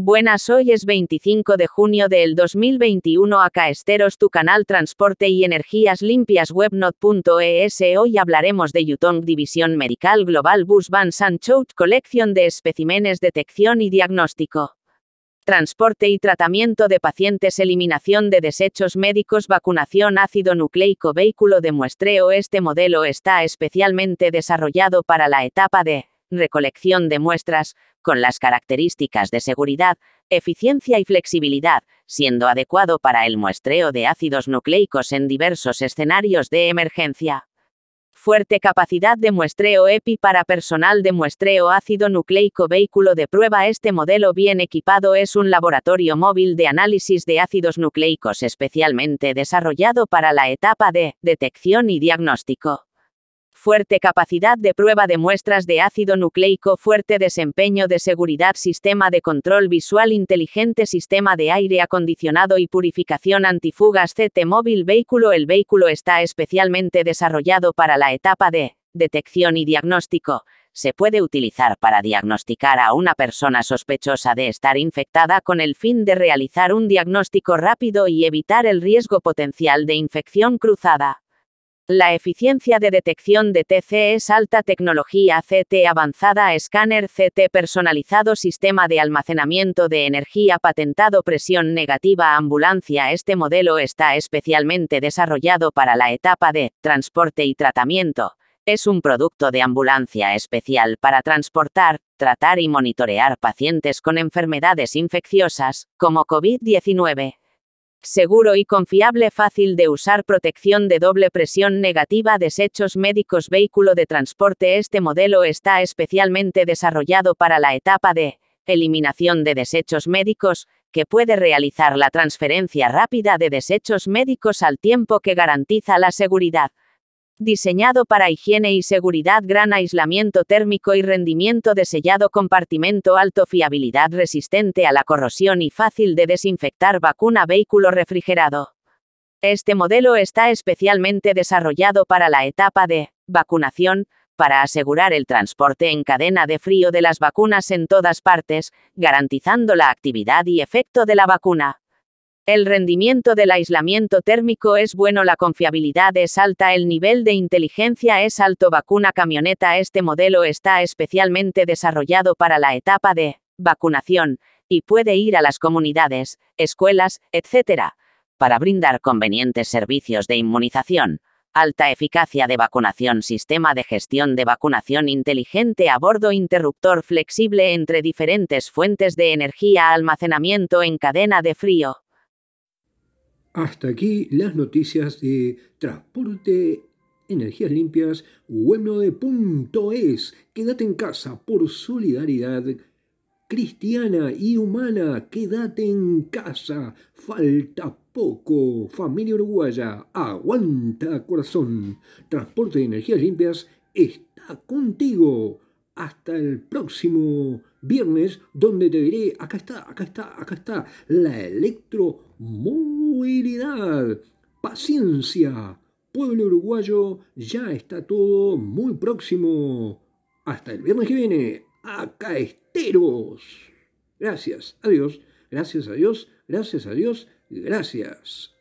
Buenas, hoy es 25 de junio del 2021. Acá Esteros, tu canal Transporte y Energías Limpias webnot.es. Hoy hablaremos de Yutong División Medical Global Bus Van Sanchout Colección de Especímenes Detección y Diagnóstico. Transporte y tratamiento de pacientes, eliminación de desechos médicos, vacunación, ácido nucleico, vehículo de muestreo. Este modelo está especialmente desarrollado para la etapa de recolección de muestras, con las características de seguridad, eficiencia y flexibilidad, siendo adecuado para el muestreo de ácidos nucleicos en diversos escenarios de emergencia. Fuerte capacidad de muestreo EPI para personal de muestreo ácido nucleico vehículo de prueba. Este modelo bien equipado es un laboratorio móvil de análisis de ácidos nucleicos especialmente desarrollado para la etapa de detección y diagnóstico fuerte capacidad de prueba de muestras de ácido nucleico, fuerte desempeño de seguridad, sistema de control visual inteligente, sistema de aire acondicionado y purificación antifugas CT móvil vehículo. El vehículo está especialmente desarrollado para la etapa de detección y diagnóstico. Se puede utilizar para diagnosticar a una persona sospechosa de estar infectada con el fin de realizar un diagnóstico rápido y evitar el riesgo potencial de infección cruzada. La eficiencia de detección de TC es alta tecnología CT avanzada, escáner CT personalizado, sistema de almacenamiento de energía patentado, presión negativa, ambulancia. Este modelo está especialmente desarrollado para la etapa de transporte y tratamiento. Es un producto de ambulancia especial para transportar, tratar y monitorear pacientes con enfermedades infecciosas, como COVID-19. Seguro y confiable, fácil de usar, protección de doble presión negativa, desechos médicos, vehículo de transporte. Este modelo está especialmente desarrollado para la etapa de eliminación de desechos médicos, que puede realizar la transferencia rápida de desechos médicos al tiempo que garantiza la seguridad diseñado para higiene y seguridad, gran aislamiento térmico y rendimiento de sellado compartimento alto, fiabilidad resistente a la corrosión y fácil de desinfectar vacuna vehículo refrigerado. Este modelo está especialmente desarrollado para la etapa de vacunación, para asegurar el transporte en cadena de frío de las vacunas en todas partes, garantizando la actividad y efecto de la vacuna. El rendimiento del aislamiento térmico es bueno, la confiabilidad es alta, el nivel de inteligencia es alto. Vacuna camioneta. Este modelo está especialmente desarrollado para la etapa de vacunación y puede ir a las comunidades, escuelas, etc., para brindar convenientes servicios de inmunización alta eficacia de vacunación, sistema de gestión de vacunación inteligente a bordo, interruptor flexible entre diferentes fuentes de energía, almacenamiento en cadena de frío, hasta aquí las noticias de transporte, energías limpias, webnode.es. Quédate en casa por solidaridad cristiana y humana. Quédate en casa. Falta poco. Familia uruguaya, aguanta corazón. Transporte de energías limpias está contigo hasta el próximo viernes, donde te diré, acá está, acá está, acá está, la electromovilidad. Paciencia, pueblo uruguayo, ya está todo muy próximo. Hasta el viernes que viene, acá esteros. Gracias, adiós, gracias a Dios, gracias a Dios, gracias.